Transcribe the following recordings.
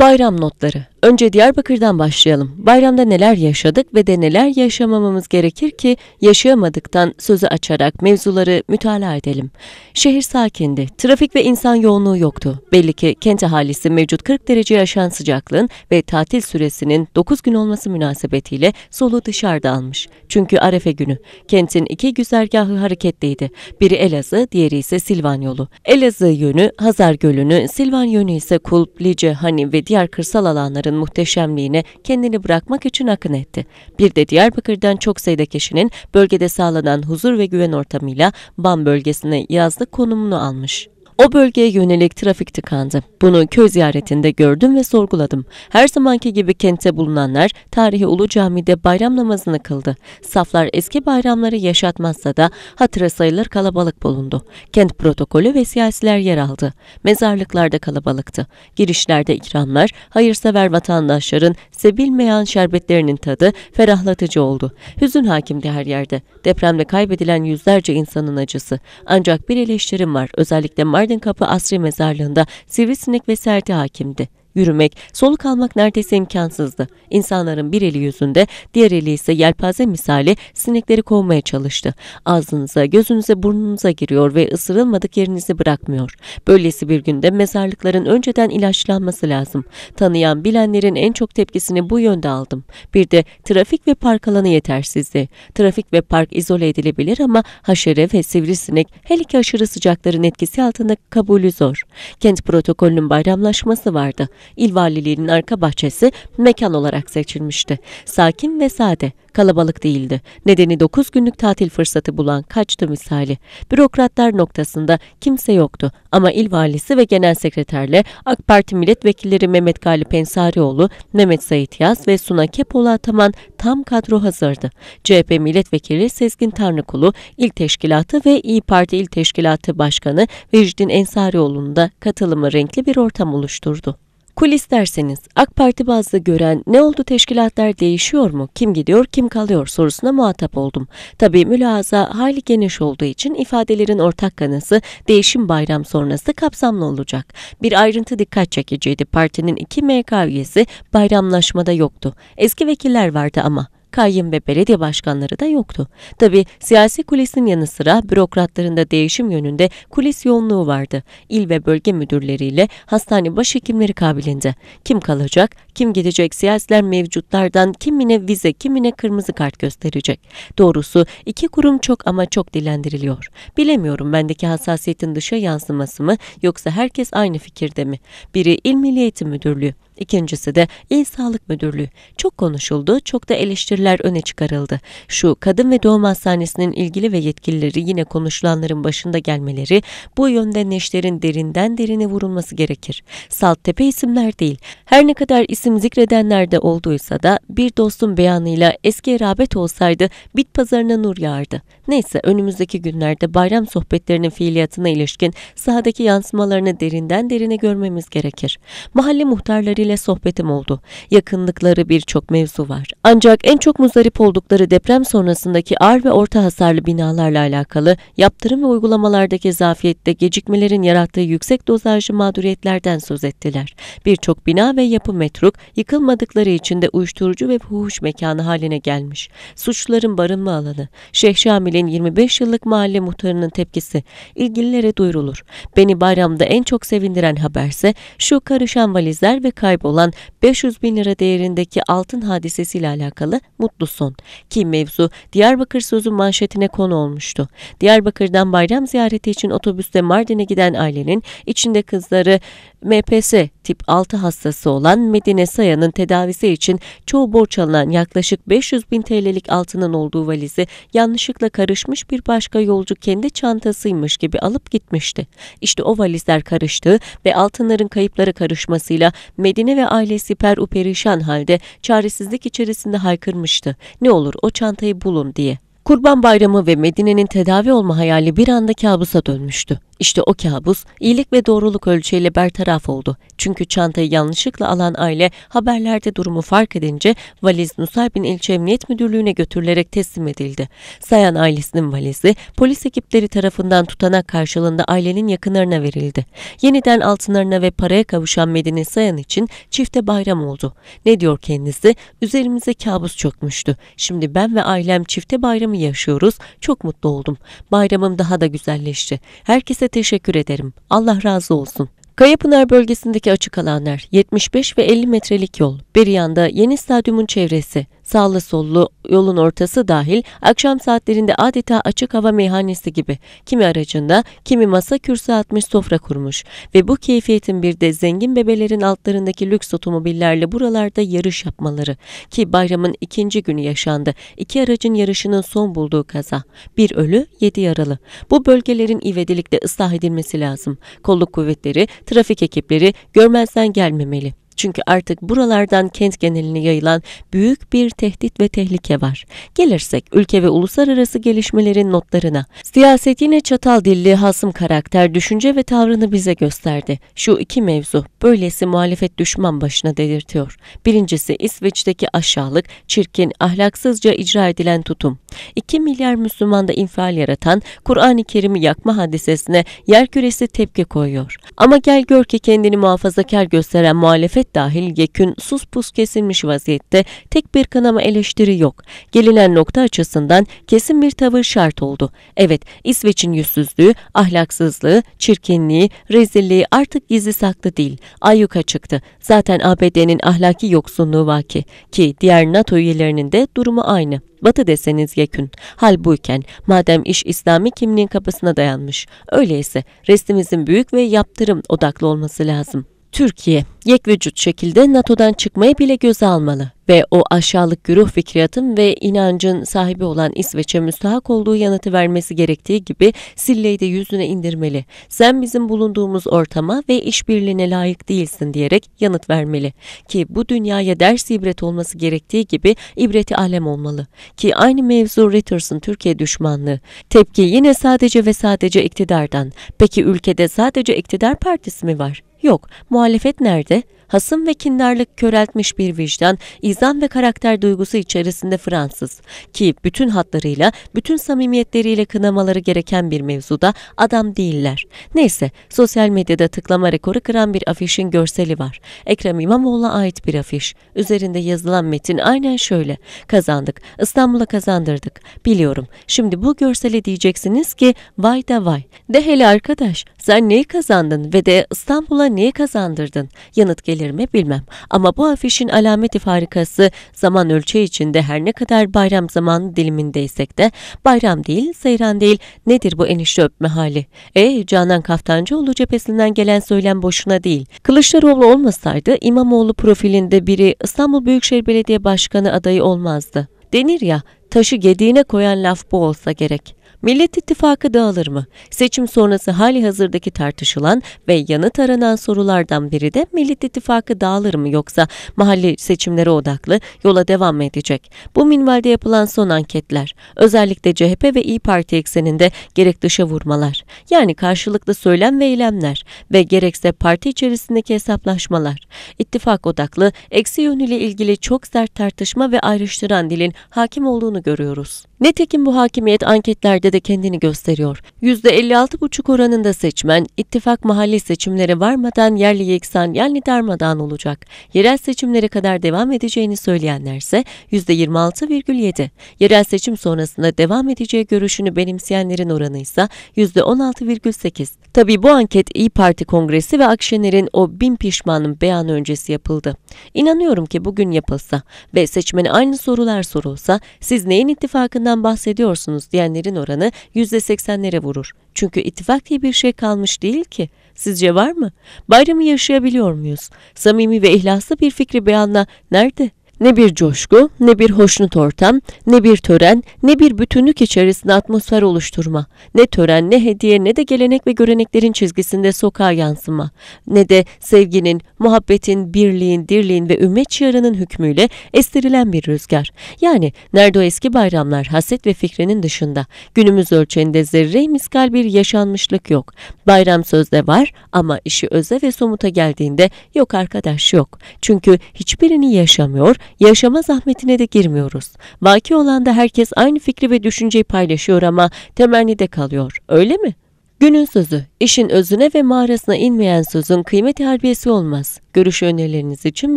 Bayram notları. Önce Diyarbakır'dan başlayalım. Bayramda neler yaşadık ve de neler yaşamamamız gerekir ki yaşayamadıktan sözü açarak mevzuları mütalaa edelim. Şehir sakindi. Trafik ve insan yoğunluğu yoktu. Belli ki kent ahalisi mevcut 40 dereceye aşan sıcaklığın ve tatil süresinin 9 gün olması münasebetiyle solu dışarıda almış. Çünkü Arefe günü. Kentin iki güzergahı hareketliydi. Biri Elazığ, diğeri ise Silvan yolu. Elazığ yönü Hazar Gölü'nü, Silvan yönü ise Kulp, Lice, Hani ve diğer kırsal alanların muhteşemliğine kendini bırakmak için akın etti. Bir de Diyarbakır'dan çok sayıda kişinin bölgede sağlanan huzur ve güven ortamıyla Van bölgesine yazlık konumunu almış. O bölgeye yönelik trafik tıkandı. Bunu köy ziyaretinde gördüm ve sorguladım. Her zamanki gibi kente bulunanlar tarihi Ulu Cami'de bayram namazını kıldı. Saflar eski bayramları yaşatmazsa da hatıra sayılır kalabalık bulundu. Kent protokolü ve siyasiler yer aldı. Mezarlıklarda kalabalıktı. Girişlerde ikramlar, hayırsever vatandaşların sevilmeyen şerbetlerinin tadı ferahlatıcı oldu. Hüzün hakimdi her yerde. Depremde kaybedilen yüzlerce insanın acısı. Ancak bir eleştirim var. Özellikle Mardin Aydın Kapı Asri Mezarlığı'nda sivrisinek ve serte hakimdi yürümek, soluk almak neredeyse imkansızdı. İnsanların bir eli yüzünde, diğer eli ise yelpaze misali sinekleri kovmaya çalıştı. Ağzınıza, gözünüze, burnunuza giriyor ve ısırılmadık yerinizi bırakmıyor. Böylesi bir günde mezarlıkların önceden ilaçlanması lazım. Tanıyan, bilenlerin en çok tepkisini bu yönde aldım. Bir de trafik ve park alanı yetersizdi. Trafik ve park izole edilebilir ama haşere ve sivrisinek hele ki aşırı sıcakların etkisi altında kabulü zor. Kent protokolünün bayramlaşması vardı il valiliğinin arka bahçesi mekan olarak seçilmişti. Sakin ve sade, kalabalık değildi. Nedeni 9 günlük tatil fırsatı bulan kaçtı misali. Bürokratlar noktasında kimse yoktu ama il valisi ve genel sekreterle AK Parti milletvekilleri Mehmet Galip Ensarioğlu, Mehmet Sait Yaz ve Suna Kepola Ataman tam kadro hazırdı. CHP milletvekili Sezgin Tanrıkulu, il teşkilatı ve İyi Parti il teşkilatı başkanı Vecdin Ensarioğlu'nun da katılımı renkli bir ortam oluşturdu. Kulis derseniz AK Parti bazlı gören ne oldu teşkilatlar değişiyor mu, kim gidiyor kim kalıyor sorusuna muhatap oldum. Tabii mülahaza hali geniş olduğu için ifadelerin ortak kanısı değişim bayram sonrası kapsamlı olacak. Bir ayrıntı dikkat çekiciydi partinin iki MK üyesi bayramlaşmada yoktu. Eski vekiller vardı ama kayyum ve belediye başkanları da yoktu. Tabi siyasi kulisin yanı sıra bürokratlarında değişim yönünde kulis yoğunluğu vardı. İl ve bölge müdürleriyle hastane başhekimleri kabilinde. Kim kalacak, kim gidecek siyasiler mevcutlardan kimine vize, kimine kırmızı kart gösterecek. Doğrusu iki kurum çok ama çok dilendiriliyor. Bilemiyorum bendeki hassasiyetin dışa yansıması mı yoksa herkes aynı fikirde mi? Biri il Milli Eğitim Müdürlüğü, İkincisi de İl Sağlık Müdürlüğü. Çok konuşuldu, çok da eleştiriler öne çıkarıldı. Şu kadın ve doğum hastanesinin ilgili ve yetkilileri yine konuşulanların başında gelmeleri, bu yönde neşlerin derinden derine vurulması gerekir. Salttepe isimler değil. Her ne kadar isim zikredenler de olduysa da bir dostun beyanıyla eski rağbet olsaydı bit pazarına nur yağardı. Neyse önümüzdeki günlerde bayram sohbetlerinin fiiliyatına ilişkin sahadaki yansımalarını derinden derine görmemiz gerekir. Mahalle muhtarlarıyla aileyle sohbetim oldu. Yakınlıkları birçok mevzu var. Ancak en çok muzdarip oldukları deprem sonrasındaki ağır ve orta hasarlı binalarla alakalı yaptırım ve uygulamalardaki zafiyette gecikmelerin yarattığı yüksek dozajlı mağduriyetlerden söz ettiler. Birçok bina ve yapı metruk yıkılmadıkları için de uyuşturucu ve fuhuş mekanı haline gelmiş. Suçluların barınma alanı, Şeyh Şamil'in 25 yıllık mahalle muhtarının tepkisi ilgililere duyurulur. Beni bayramda en çok sevindiren haberse şu karışan valizler ve kaybı kaybolan 500 bin lira değerindeki altın hadisesiyle alakalı mutlu son ki mevzu Diyarbakır sözü manşetine konu olmuştu. Diyarbakır'dan bayram ziyareti için otobüste Mardin'e giden ailenin içinde kızları MPS tip 6 hastası olan Medine Sayan'ın tedavisi için çoğu borç alınan yaklaşık 500 bin TL'lik altının olduğu valizi yanlışlıkla karışmış bir başka yolcu kendi çantasıymış gibi alıp gitmişti. İşte o valizler karıştı ve altınların kayıpları karışmasıyla Medine Anne ve ailesi peru halde çaresizlik içerisinde haykırmıştı. Ne olur o çantayı bulun diye. Kurban Bayramı ve Medine'nin tedavi olma hayali bir anda kabusa dönmüştü. İşte o kabus iyilik ve doğruluk ölçeğiyle bertaraf oldu. Çünkü çantayı yanlışlıkla alan aile haberlerde durumu fark edince valiz Nusaybin İlçe Emniyet Müdürlüğü'ne götürülerek teslim edildi. Sayan ailesinin valizi polis ekipleri tarafından tutanak karşılığında ailenin yakınlarına verildi. Yeniden altınlarına ve paraya kavuşan Medine Sayan için çifte bayram oldu. Ne diyor kendisi? Üzerimize kabus çökmüştü. Şimdi ben ve ailem çifte bayram bayramı yaşıyoruz. Çok mutlu oldum. Bayramım daha da güzelleşti. Herkese teşekkür ederim. Allah razı olsun. Kayapınar bölgesindeki açık alanlar 75 ve 50 metrelik yol. Bir yanda yeni stadyumun çevresi, Sağlı sollu yolun ortası dahil akşam saatlerinde adeta açık hava meyhanesi gibi kimi aracında kimi masa kürsü atmış sofra kurmuş ve bu keyfiyetin bir de zengin bebelerin altlarındaki lüks otomobillerle buralarda yarış yapmaları ki bayramın ikinci günü yaşandı. İki aracın yarışının son bulduğu kaza. Bir ölü, yedi yaralı. Bu bölgelerin ivedilikle ıslah edilmesi lazım. Kolluk kuvvetleri, trafik ekipleri görmezden gelmemeli. Çünkü artık buralardan kent geneline yayılan büyük bir tehdit ve tehlike var. Gelirsek ülke ve uluslararası gelişmelerin notlarına. Siyaset yine çatal dilli, hasım karakter, düşünce ve tavrını bize gösterdi. Şu iki mevzu böylesi muhalefet düşman başına delirtiyor. Birincisi İsveç'teki aşağılık, çirkin, ahlaksızca icra edilen tutum. 2 milyar Müslümanda infial yaratan Kur'an-ı Kerim'i yakma hadisesine yer yerküresi tepki koyuyor. Ama gel gör ki kendini muhafazakar gösteren muhalefet dahil yekün sus pus kesilmiş vaziyette tek bir kınama eleştiri yok. Gelinen nokta açısından kesin bir tavır şart oldu. Evet, İsveç'in yüzsüzlüğü, ahlaksızlığı, çirkinliği, rezilliği artık gizli saklı değil. Ayyuka çıktı. Zaten ABD'nin ahlaki yoksunluğu vaki ki diğer NATO üyelerinin de durumu aynı batı deseniz yekün. Hal buyken madem iş İslami kimliğin kapısına dayanmış öyleyse resmimizin büyük ve yaptırım odaklı olması lazım. Türkiye yek vücut şekilde NATO'dan çıkmayı bile göze almalı ve o aşağılık güruh fikriyatın ve inancın sahibi olan İsveç'e müstahak olduğu yanıtı vermesi gerektiği gibi silleyi de yüzüne indirmeli. Sen bizim bulunduğumuz ortama ve işbirliğine layık değilsin diyerek yanıt vermeli. Ki bu dünyaya ders ibret olması gerektiği gibi ibreti alem olmalı. Ki aynı mevzu Reuters'ın Türkiye düşmanlığı. Tepki yine sadece ve sadece iktidardan. Peki ülkede sadece iktidar partisi mi var? Yok. Muhalefet nerede? hasım ve kindarlık köreltmiş bir vicdan, izan ve karakter duygusu içerisinde Fransız ki bütün hatlarıyla, bütün samimiyetleriyle kınamaları gereken bir mevzuda adam değiller. Neyse, sosyal medyada tıklama rekoru kıran bir afişin görseli var. Ekrem İmamoğlu'na ait bir afiş. Üzerinde yazılan metin aynen şöyle. Kazandık, İstanbul'a kazandırdık. Biliyorum, şimdi bu görseli diyeceksiniz ki vay da vay. De hele arkadaş, sen neyi kazandın ve de İstanbul'a neyi kazandırdın? Yanıt gelir mi bilmem. Ama bu afişin alameti farikası zaman ölçeği içinde her ne kadar bayram zaman dilimindeysek de bayram değil, seyran değil. Nedir bu enişte öpme hali? E Canan Kaftancıoğlu cephesinden gelen söylem boşuna değil. Kılıçdaroğlu olmasaydı İmamoğlu profilinde biri İstanbul Büyükşehir Belediye Başkanı adayı olmazdı. Denir ya, taşı gediğine koyan laf bu olsa gerek. Millet İttifakı dağılır mı? Seçim sonrası hali hazırdaki tartışılan ve yanıt aranan sorulardan biri de Millet İttifakı dağılır mı yoksa mahalle seçimlere odaklı yola devam mı edecek? Bu minvalde yapılan son anketler özellikle CHP ve İyi Parti ekseninde gerek dışa vurmalar yani karşılıklı söylem ve eylemler ve gerekse parti içerisindeki hesaplaşmalar ittifak odaklı eksi yönüyle ilgili çok sert tartışma ve ayrıştıran dilin hakim olduğunu görüyoruz. Netekin bu hakimiyet anketlerde de kendini gösteriyor. %56,5 oranında seçmen ittifak mahalli seçimlere varmadan yerli yeksan yani darmadan olacak. Yerel seçimlere kadar devam edeceğini söyleyenlerse %26,7. Yerel seçim sonrasında devam edeceği görüşünü benimseyenlerin oranı ise %16,8. Tabi bu anket İyi Parti Kongresi ve Akşener'in o bin pişmanın beyan öncesi yapıldı. İnanıyorum ki bugün yapılsa ve seçmene aynı sorular sorulsa siz neyin ittifakından bahsediyorsunuz diyenlerin oranı %80'lere vurur. Çünkü ittifak diye bir şey kalmış değil ki. Sizce var mı? Bayramı yaşayabiliyor muyuz? Samimi ve ihlaslı bir fikri beyanla nerede? Ne bir coşku, ne bir hoşnut ortam, ne bir tören, ne bir bütünlük içerisinde atmosfer oluşturma, ne tören, ne hediye, ne de gelenek ve göreneklerin çizgisinde sokağa yansıma, ne de sevginin, muhabbetin, birliğin, dirliğin ve ümmet çığırının hükmüyle estirilen bir rüzgar. Yani nerede o eski bayramlar haset ve fikrinin dışında, günümüz ölçeğinde zerre miskal bir yaşanmışlık yok. Bayram sözde var ama işi öze ve somuta geldiğinde yok arkadaş yok. Çünkü hiçbirini yaşamıyor, Yaşama zahmetine de girmiyoruz. Vaki olan da herkes aynı fikri ve düşünceyi paylaşıyor ama temennide kalıyor. Öyle mi? Günün sözü, işin özüne ve mağarasına inmeyen sözün kıymet harbiyesi olmaz. Görüş önerileriniz için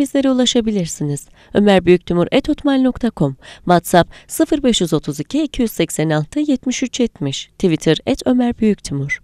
bizlere ulaşabilirsiniz. Ömer etotmal.com, WhatsApp 0532 286 7370 Twitter et Ömer Büyüktimur